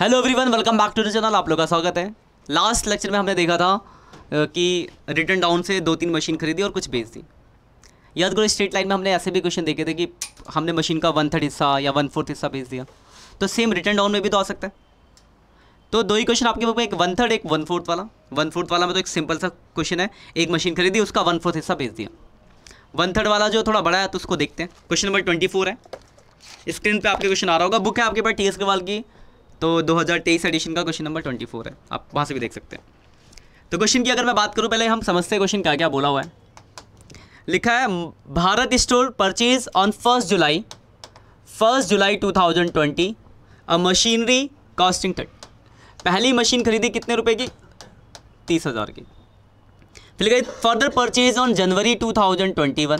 hello everyone welcome back to the channel आप लोग का स्वागत है लास्ट लेक्चर में हमने देखा था कि रिटर्न डाउन से दो तीन मशीन खरीदी और कुछ बेच दी याद करो स्ट्रेट लाइन में हमने ऐसे भी क्वेश्चन देखे थे कि हमने मशीन का वन थर्ड हिस्सा या वन फोर्थ हिस्सा बेच दिया तो सेम रिटर्न डाउन में भी तो आ सकता है तो दो ही क्वेश्चन आपके बुक में एक वन थर्ड एक वन फोर्थ वाला वन फोर्थ वाला में तो एक सिंपल सा क्वेश्चन है एक मशीन खरीदी उसका वन फोर्थ हिस्सा बेच दिया वन थर्ड वाला जो थोड़ा बड़ा है तो उसको देखते हैं क्वेश्चन नंबर ट्वेंटी फोर है स्क्रीन पर आपके क्वेश्चन आ रहा होगा बुक है आपके पास टी एस की तो 2023 एडिशन का क्वेश्चन नंबर 24 है आप वहाँ से भी देख सकते हैं तो क्वेश्चन की अगर मैं बात करूँ पहले हम समझते हैं क्वेश्चन क्या क्या बोला हुआ है लिखा है Bharat store purchase on first July first July 2020 a machinery costing thirty पहली मशीन खरीदी कितने रुपए की तीस हज़ार की फिर गई फर्दर परचेज ऑन जनवरी 2021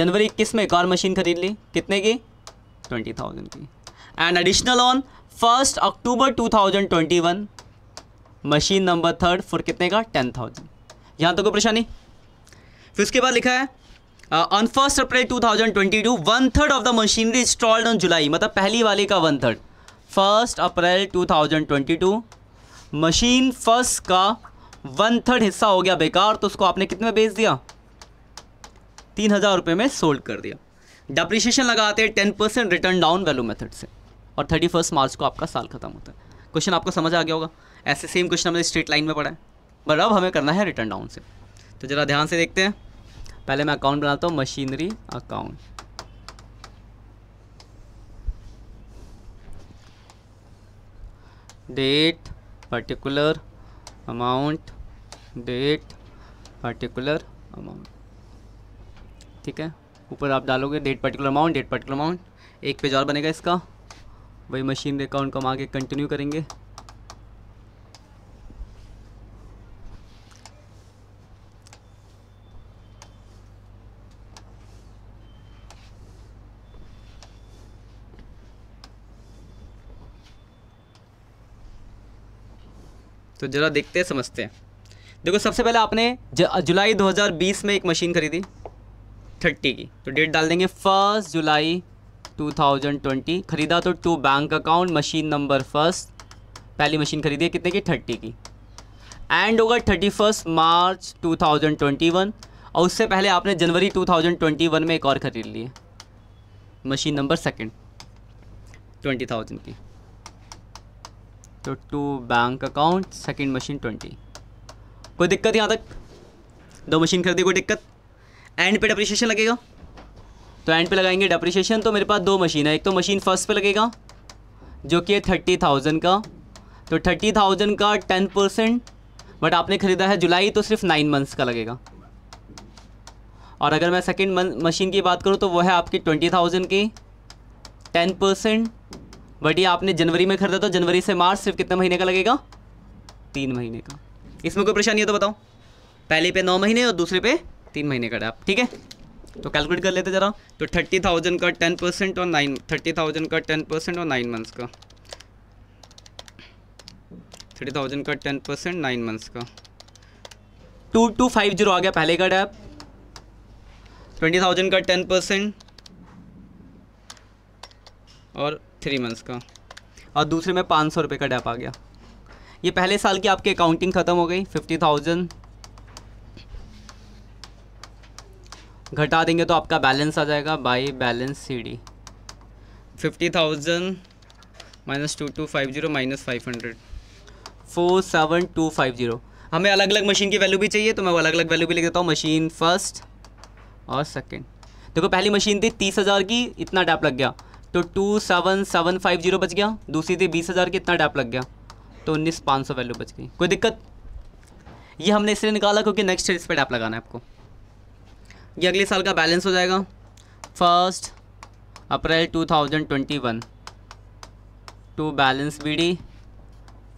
जनवरी इक्कीस में एक और मशीन खरीद ली कितने की ट्वेंटी थाउजेंड की and additional on first October 2021 machine number third for कितने का टेन थाउजेंड यहाँ तो कोई परेशानी फिर उसके बाद लिखा है on first April 2022 one third of the machinery installed on July मतलब पहली वाले का one third first April 2022 machine first का वन थर्ड हिस्सा हो गया बेकार तो उसको आपने कितने बेच दिया तीन हज़ार रुपये में सोल्ड कर दिया डेप्रिशिएशन लगाते हैं ten percent written down value method से और थर्टी फर्स्ट मार्च को आपका साल खत्म होता है क्वेश्चन आपको समझ आ गया होगा ऐसे सेम क्वेश्चन हमने स्ट्रेट लाइन में पढ़ा है बट अब हमें करना है रिटर्न डाउन से तो ज़रा ध्यान से देखते हैं पहले मैं अकाउंट बनाता हूँ machinery account date particular amount date particular amount ठीक है ऊपर आप डालोगे date particular amount date particular amount एक पेज और बनेगा इसका वही मशीनरी अकाउंट को हम आगे कंटिन्यू करेंगे तो ज़रा देखते हैं समझते हैं देखो सबसे पहले आपने जुलाई 2020 में एक मशीन खरीदी थर्टी की तो डेट डाल देंगे फर्स्ट जुलाई 2020 ख़रीदा तो to bank account machine number first पहली मशीन खरीदी कितने की थर्टी की एंड होगा थर्टी फर्स्ट मार्च 2021 और उससे पहले आपने जनवरी 2021 में एक और ख़रीद ली है machine number second twenty thousand की तो to bank account second machine twenty कोई दिक्कत यहाँ तक दो मशीन खरीदी कोई दिक्कत एंड पे डिप्रिशिएशन लगेगा तो एंड पे लगाएंगे डप्रिशिएशन तो मेरे पास दो मशीन है एक तो मशीन फर्स्ट पे लगेगा जो कि है थर्टी थाउजेंड का तो थर्टी थाउजेंड का टेन परसेंट बट आपने ख़रीदा है जुलाई तो सिर्फ नाइन मंथ्स का लगेगा और अगर मैं सेकेंड मशीन की बात करूँ तो वो है आपकी ट्वेंटी थाउजेंड की टेन परसेंट बट ये आपने जनवरी में ख़रीदा तो जनवरी से मार्च सिर्फ कितने महीने का लगेगा तीन महीने का इसमें कोई परेशानी है तो बताओ पहले पे नौ महीने और दूसरे पे तीन महीने का डाप ठीक है तो कैलकुलेट कर लेते जरा तो थर्टी थाउजेंड का टेन परसेंट और नाइन थर्टी थाउजेंड का टेन परसेंट और नाइन मंथ्स का थर्टी थाउजेंड का टेन परसेंट नाइन मंथ्स का टू टू फाइव जीरो आ गया पहले का डैप ट्वेंटी थाउजेंड का टेन परसेंट और थ्री मंथ्स का और दूसरे में पाँच सौ रुपये का डैप आ गया ये पहले साल की आपकी अकाउंटिंग ख़त्म हो गई फिफ्टी थाउजेंड घटा देंगे तो आपका बैलेंस आ जाएगा by balance C D fifty thousand minus two two five zero minus five hundred four seven two five zero हमें अलग अलग मशीन की वैल्यू भी चाहिए तो मैं वो अलग अलग वैल्यू भी लिख देता हूँ मशीन फर्स्ट और सेकेंड देखो पहली मशीन थी तीस हज़ार की इतना डैप लग गया तो two seven seven five zero बच गया दूसरी थी बीस हज़ार की इतना डैप लग गया तो उन्नीस पाँच सौ वैल्यू बच गई कोई दिक्कत ये हमने इसलिए निकाला क्योंकि नेक्स्ट इस पर डैप लगाना है आपको ये अगले साल का बैलेंस हो जाएगा first April 2021 to balance B D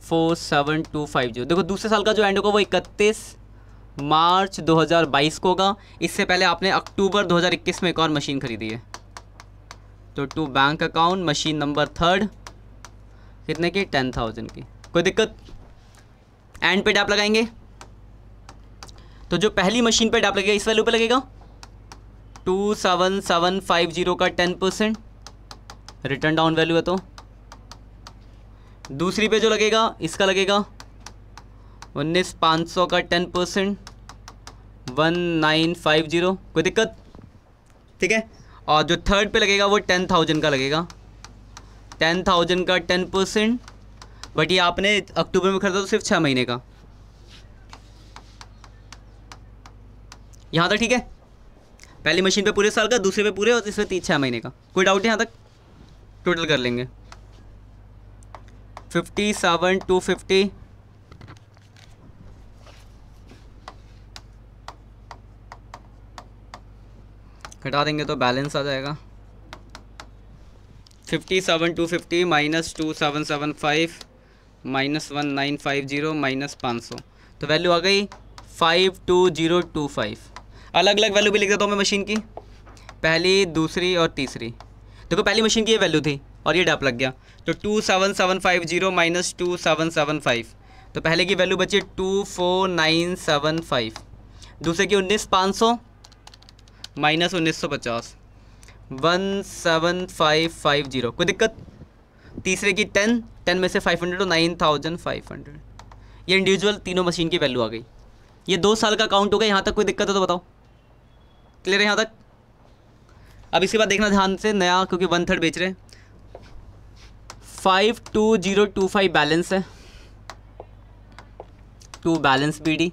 four seven two five zero देखो दूसरे साल का जो एंड होगा वो इकतीस मार्च 2022 को होगा इससे पहले आपने अक्टूबर 2021 में एक और मशीन खरीदी है तो to bank account machine number third कितने की टेन थाउजेंड की कोई दिक्कत एंड पे डैप लगाएंगे तो जो पहली मशीन पे डैप लगेगा इस वैल्यू पे लगेगा two seven seven five zero का ten percent written down value है तो दूसरी पे जो लगेगा इसका लगेगा उन्नीस पाँच सौ का ten percent one nine five zero कोई दिक्कत ठीक है और जो थर्ड पे लगेगा वो टेन थाउजेंड का लगेगा टेन थाउजेंड का टेन परसेंट बट ये आपने अक्टूबर में खरीदा तो सिर्फ छः महीने का यहाँ तक ठीक है पहली मशीन पे पूरे साल का दूसरे पे पूरे और तीसरे तीन छः महीने का कोई डाउट है यहाँ तक टोटल कर लेंगे फिफ्टी सेवन टू फिफ्टी घटा देंगे तो बैलेंस आ जाएगा fifty seven two fifty minus two seven seven five minus one nine five zero minus पाँच सौ तो वैल्यू आ गई five two zero two five अलग अलग वैल्यू भी लिख देता हूँ मैं मशीन की पहली दूसरी और तीसरी देखो पहली मशीन की ये वैल्यू थी और ये डप लग गया तो two seven seven five zero minus two seven seven five तो पहले की वैल्यू बची two four nine seven five दूसरे की उन्नीस पाँच सौ माइनस उन्नीस सौ पचास one seven five five zero कोई दिक्कत तीसरे की टेन टेन में से फाइव हंड्रेड और नाइन थाउजेंड फाइव हंड्रेड ये इंडिविजुअल तीनों मशीन की वैल्यू आ गई ये दो साल का अकाउंट होगा यहाँ तक कोई दिक्कत है तो बताओ क्लियर है यहाँ तक अब इसके बाद देखना ध्यान से नया क्योंकि वन थर्ड बेच रहे हैं five two zero two five balance है to balance B D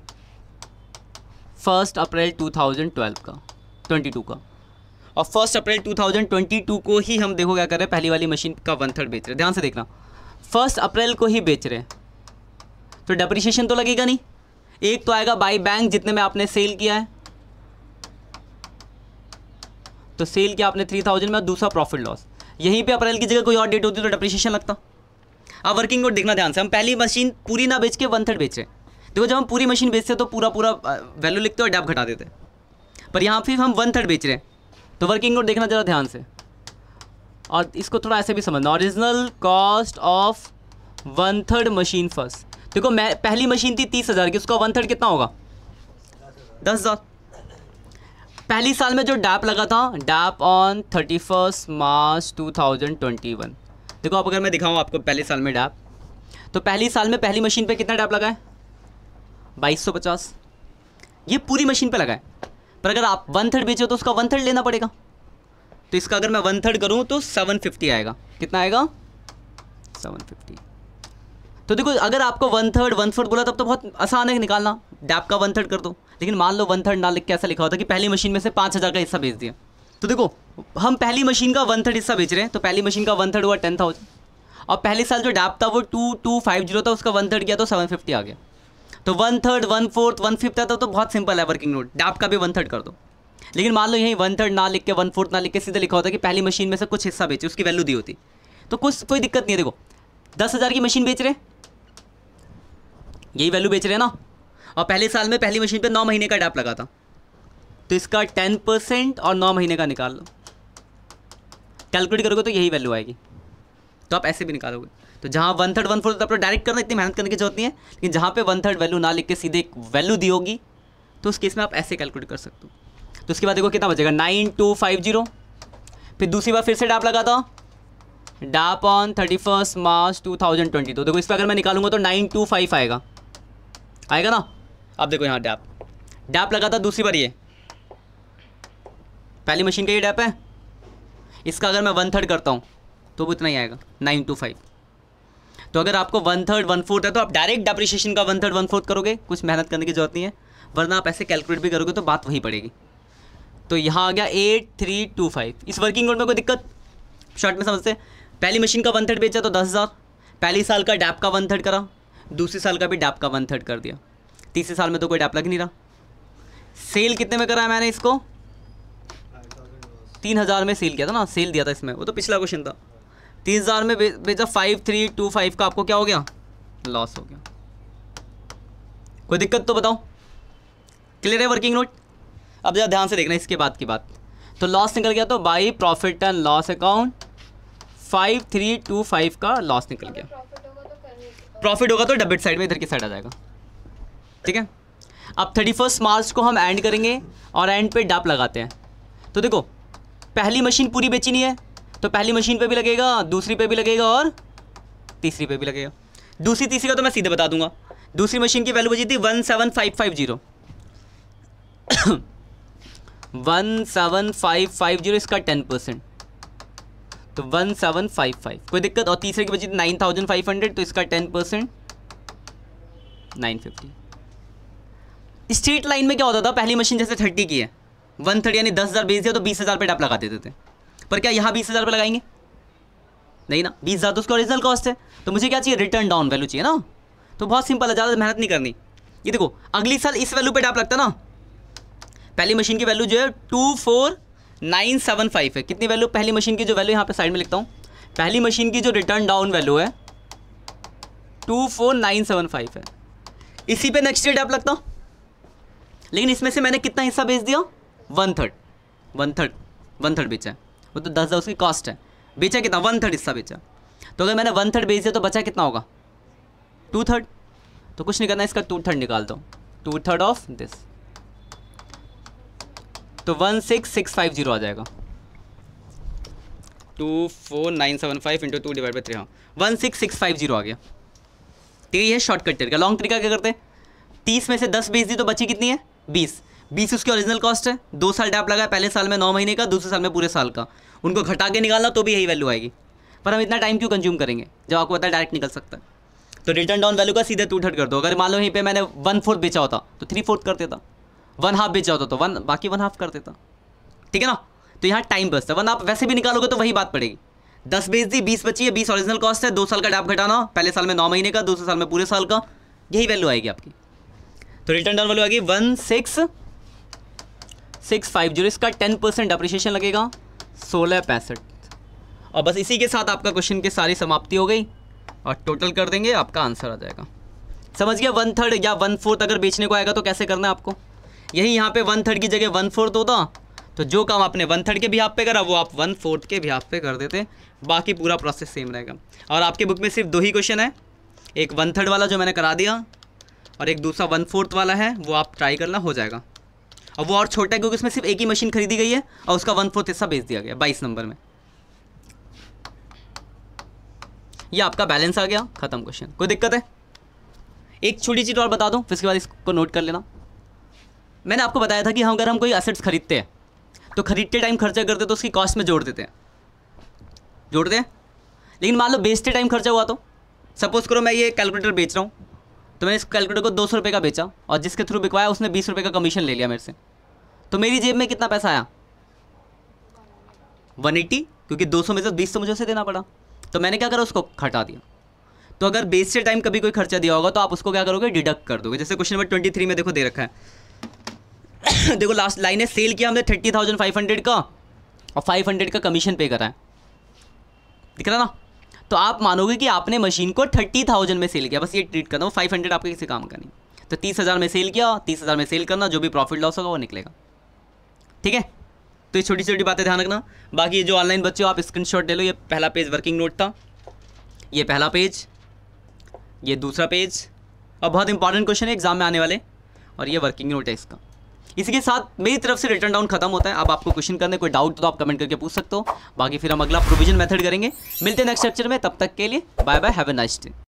first April two thousand twelve का ट्वेंटी टू का और first April two thousand twenty two को ही हम देखो क्या कर रहे हैं पहली वाली मशीन का वन थर्ड बेच रहे हैं ध्यान से देखना फर्स्ट अप्रैल को ही बेच रहे हैं तो डेप्रिशिएशन तो लगेगा नहीं एक तो आएगा बाई बैंक जितने में आपने सेल किया है तो सेल किया आपने थ्री थाउजेंड में दूसरा प्रॉफिट लॉस यहीं पे अप्रैल की जगह कोई और डेट होती तो डिप्रिशिएशन लगता अब वर्किंग नोट देखना ध्यान से हम पहली मशीन पूरी ना बेच के वन थर्ड बेच रहे हैं देखो जब हम पूरी मशीन बेचते हैं तो पूरा पूरा वैल्यू लिखते और डैप घटा देते पर यहाँ फिर हम वन थर्ड बेच रहे हैं तो वर्किंग नोट देखना ज़रा ध्यान से और इसको थोड़ा ऐसे भी समझना original cost of one third machine first देखो मैं पहली मशीन थी तीस हज़ार की उसका वन थर्ड कितना होगा दस हज़ार पहली साल में जो डैप लगा था dep on thirty first March two thousand twenty one देखो आप अगर मैं दिखाऊँ आपको पहले साल में डैप तो पहली साल में पहली मशीन पे कितना डैप लगा है बाईस सौ पचास ये पूरी मशीन पे लगा है पर अगर आप वन थर्ड बेचो तो उसका वन थर्ड लेना पड़ेगा तो इसका अगर मैं वन थर्ड करूँ तो सेवन फिफ्टी आएगा कितना आएगा सेवन फिफ्टी तो देखो अगर आपको वन थर्ड वन फोर्थ बोला तब तो बहुत आसान है निकालना डैप का वन थर्ड कर दो लेकिन मान लो वन थर्ड ना लिख के ऐसा लिखा होता कि पहली मशीन में से पाँच हज़ार का हिस्सा बेच दिया तो देखो हम पहली मशीन का वन थर्ड हिस्सा बेच रहे हैं तो पहली मशीन का वन थर्ड हुआ टेन थाउजेंड और पहले साल जो डैप था वो टू टू फाइव जीरो था उसका वन थर्ड गया तो सेवन फिफ्टी आ गया तो one third one fourth one fifth आता तो बहुत सिंपल है वर्किंग नोट डैप का भी वन थर्ड कर दो लेकिन मान लो यहीं वन थर्ड ना लिख के वन फोर्थ ना लिख के सीधे लिखा होता कि पहली मशीन में से कुछ हिस्सा बेचे उसकी वैल्यू दी होती तो कुछ कोई दिक्कत नहीं है देखो दस हज़ार की मशीन बेच रहे यही वैल्यू बेच रहे हैं ना और पहले साल में पहली मशीन पे नौ महीने का डैप लगा था तो इसका टेन परसेंट और नौ महीने का निकाल लो कैलकुलेट करोगे तो यही वैल्यू आएगी तो आप ऐसे भी निकालोगे तो जहाँ वन थर्ड वन फोर्थ आप लोग डायरेक्ट करना इतनी मेहनत करने की जरूरत नहीं है लेकिन जहाँ पे वन थर्ड वैल्यू ना लिख के सीधे एक वैल्यू दी होगी तो उस केस में आप ऐसे कैलकुलेट कर सकते हो तो उसके बाद देखो कितना बचेगा नाइन टू फाइव जीरो फिर दूसरी बार फिर से डाप लगा था dep on thirty first March two thousand twenty तो देखो इस पर अगर मैं निकालूंगा तो नाइन टू फाइव आएगा आएगा ना आप देखो यहाँ डैप डैप लगा था दूसरी बार ये पहली मशीन का ये डैप है इसका अगर मैं वन थर्ड करता हूँ तो वो इतना ही आएगा नाइन टू फाइव तो अगर आपको वन थर्ड वन फोर्थ है तो आप डायरेक्ट डेप्रिशिएशन का वन थर्ड वन फोर्थ करोगे कुछ मेहनत करने की जरूरत नहीं है वरना आप ऐसे कैलकुलेट भी करोगे तो बात वहीं पड़ेगी तो यहाँ आ गया एट थ्री टू फाइव इस वर्किंग नोट में कोई दिक्कत शॉर्ट में समझते पहली मशीन का वन थर्ड बेचा तो दस हज़ार पहली साल का डैप का वन थर्ड करा दूसरे साल का भी डैप का वन थर्ड कर दिया तीसरे साल में तो कोई डैप लग नहीं रहा सेल कितने में करा मैंने इसको तीन हज़ार में सेल किया था ना सेल दिया था इसमें वो तो पिछला क्वेश्चन था तीन हज़ार में भेजा फाइव थ्री टू फाइव का आपको क्या हो गया लॉस हो गया कोई दिक्कत तो बताओ क्लियर है वर्किंग नोट अब ज़रा ध्यान से देखना इसके बाद की बात तो लॉस निकल गया तो by profit and loss account five three two five का लॉस निकल गया प्रॉफिट होगा तो डेबिट साइड में इधर की साइड आ जाएगा ठीक है अब थर्टी फर्स्ट मार्च को हम एंड करेंगे और एंड पे डाप लगाते हैं तो देखो पहली मशीन पूरी बेची नहीं है तो पहली मशीन पे भी लगेगा दूसरी पे भी लगेगा और तीसरी पे भी लगेगा दूसरी तीसरी का तो मैं सीधे बता दूंगा दूसरी मशीन की वैल्यू बची थी one seven five five zero one seven five five zero इसका टेन परसेंट तो वन सेवन फाइव फाइव कोई दिक्कत और तीसरे की बची नाइन थाउजेंड फाइव हंड्रेड तो इसका ten percent nine fifty straight line में क्या होता था पहली मशीन जैसे थर्टी की है वन थर्टी यानी दस हज़ार बेच दिया तो बीस हज़ार पे टैप लगा देते थे पर क्या यहाँ बीस हज़ार पर लगाएंगे नहीं ना बीस हज़ार तो उसका ओरिजिनल कॉस्ट है तो मुझे क्या चाहिए रिटर्न डाउन वैल्यू चाहिए ना तो बहुत सिंपल है ज़्यादा मेहनत नहीं करनी ये देखो अगली साल इस वैल्यू पर टैप लगता ना पहली मशीन की वैल्यू जो है two four nine seven five है कितनी वैल्यू पहली मशीन की जो वैल्यू यहाँ पे साइड में लिखता हूँ पहली मशीन की जो रिटर्न डाउन वैल्यू है two four nine seven five है इसी पे नेक्स्ट डेट आप लगता हूँ लेकिन इसमें से मैंने कितना हिस्सा बेच दिया one third one third one third बेचा है वो तो दस हज़ार उसकी कॉस्ट है बेचा कितना वन थर्ड हिस्सा बेचा तो अगर मैंने वन थर्ड बेच दिया तो बचा कितना होगा टू थर्ड तो कुछ नहीं करना इसका टू थर्ड निकाल दो टू थर्ड ऑफ दिस तो one six six five zero आ जाएगा two four nine seven five into two divide by three हाँ one six six five zero आ गया ठीक तो है ये शॉर्टकट तरीका लॉन्ग तरीका क्या करते हैं तीस में से दस बेच दी तो बची कितनी है बीस बीस उसकी ओरिजिनल कॉस्ट है दो साल डैप लगा पहले साल में नौ महीने का दूसरे साल में पूरे साल का उनको घटा के निकालना तो भी यही वैल्यू आएगी पर हम इतना टाइम क्यों कंज्यूम करेंगे जब आपको पता है डायरेक्ट निकल सकता है तो रिटर्न डाउन वैल्यू का सीधे टू थर्ड कर दो अगर मान लो यहीं पे मैंने वन फोर्थ बेचा होता तो थ्री फोर्थ कर देता वन हाफ बेच जाता तो वन तो बाकी वन हाफ कर देता ठीक है ना तो यहाँ टाइम बचता वन आप वैसे भी निकालोगे तो वही बात पड़ेगी दस बेच दी बीस बची है बीस ऑरिजिनल कॉस्ट है दो साल का डाप घटाना पहले साल में नौ महीने का दूसरे साल में पूरे साल का यही वैल्यू आएगी आपकी तो रिटर्न डाउन वैल्यू आएगी one six six five zero इसका टेन परसेंट अप्रिशिएशन लगेगा सोलह पैंसठ और बस इसी के साथ आपका क्वेश्चन की सारी समाप्ति हो गई और टोटल कर देंगे आपका आंसर आ जाएगा समझ गया वन थर्ड या वन फोर्थ अगर बेचने को आएगा तो कैसे करना है आपको यही यहाँ पे वन थर्ड की जगह वन फोर्थ होता तो जो काम आपने वन थर्ड के भी हाफ पे करा वो आप वन फोर्थ के भी हाफ पे कर देते बाकी पूरा प्रोसेस सेम रहेगा और आपके बुक में सिर्फ दो ही क्वेश्चन है एक वन थर्ड वाला जो मैंने करा दिया और एक दूसरा वन फोर्थ वाला है वो आप ट्राई करना हो जाएगा और वो और छोटा है क्योंकि उसमें सिर्फ एक ही मशीन खरीदी गई है और उसका वन फोर्थ हिस्सा बेच दिया गया बाईस नंबर में ये आपका बैलेंस आ गया ख़त्म क्वेश्चन कोई दिक्कत है एक छोटी चीज़ तो और बता दूँ फिर उसके बाद इसको नोट कर लेना मैंने आपको बताया था कि हम अगर हम कोई असेट्स खरीदते हैं तो खरीदते टाइम खर्चा करते तो उसकी कॉस्ट में जोड़ देते हैं जोड़ते हैं लेकिन मान लो बेचते टाइम खर्चा हुआ तो सपोज़ करो मैं ये कैलकुलेटर बेच रहा हूँ तो मैंने इस कैलकुलेटर को दो सौ रुपये का बेचा और जिसके थ्रू बिकवाया उसने बीस रुपये का कमीशन ले लिया मेरे से तो मेरी जेब में कितना पैसा आया वन एटी क्योंकि दो सौ में से बीस तो मुझे उसे देना पड़ा तो मैंने क्या करा उसको हटा दिया तो अगर बेचते टाइम कभी कोई खर्चा दिया होगा तो आप उसको क्या करोगे डिडक्ट कर दोगे जैसे क्वेश्चन नंबर ट्वेंटी थ्री में देखो दे रखा है देखो लास्ट लाइन है सेल किया हमने थर्टी थाउजेंड फाइव हंड्रेड का और फाइव हंड्रेड का कमीशन पे करा है दिख रहा ना तो आप मानोगे कि आपने मशीन को थर्टी थाउजेंड में सेल किया बस ये ट्रीट करना फाइव हंड्रेड आपके किसी काम का नहीं तो तीस हज़ार में सेल किया तीस हज़ार में सेल करना जो भी प्रॉफिट लॉस होगा वो निकलेगा ठीक है तो ये छोटी छोटी बातें ध्यान रखना बाकी जो ऑनलाइन बच्चे हो आप शॉट ले लो ये पहला पेज वर्किंग नोट था ये पहला पेज ये दूसरा पेज और बहुत इंपॉर्टेंट क्वेश्चन है एग्जाम में आने वाले और ये वर्किंग नोट है इसका इसी के साथ मेरी तरफ से रिटर्न डाउन खत्म होता है अब आपको क्वेश्चन करने कोई डाउट तो आप कमेंट करके पूछ सकते हो बाकी फिर हम अगला प्रोविजन मेथड करेंगे मिलते हैं नेक्स्ट लेक्चर में तब तक के लिए bye bye have a nice day